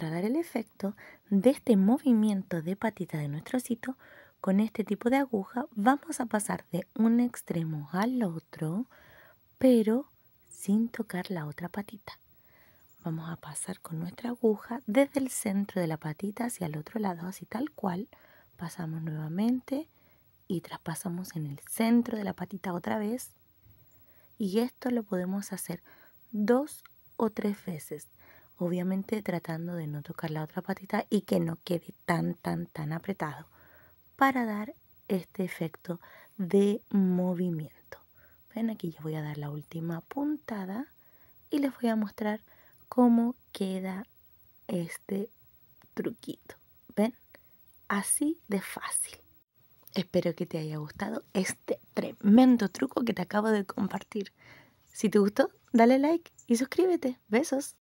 para dar el efecto de este movimiento de patita de nuestro osito, con este tipo de aguja vamos a pasar de un extremo al otro, pero sin tocar la otra patita. Vamos a pasar con nuestra aguja desde el centro de la patita hacia el otro lado, así tal cual. Pasamos nuevamente y traspasamos en el centro de la patita otra vez. Y esto lo podemos hacer dos o tres veces obviamente tratando de no tocar la otra patita y que no quede tan, tan, tan apretado para dar este efecto de movimiento. Ven, aquí yo voy a dar la última puntada y les voy a mostrar cómo queda este truquito. ¿Ven? Así de fácil. Espero que te haya gustado este tremendo truco que te acabo de compartir. Si te gustó, dale like y suscríbete. Besos.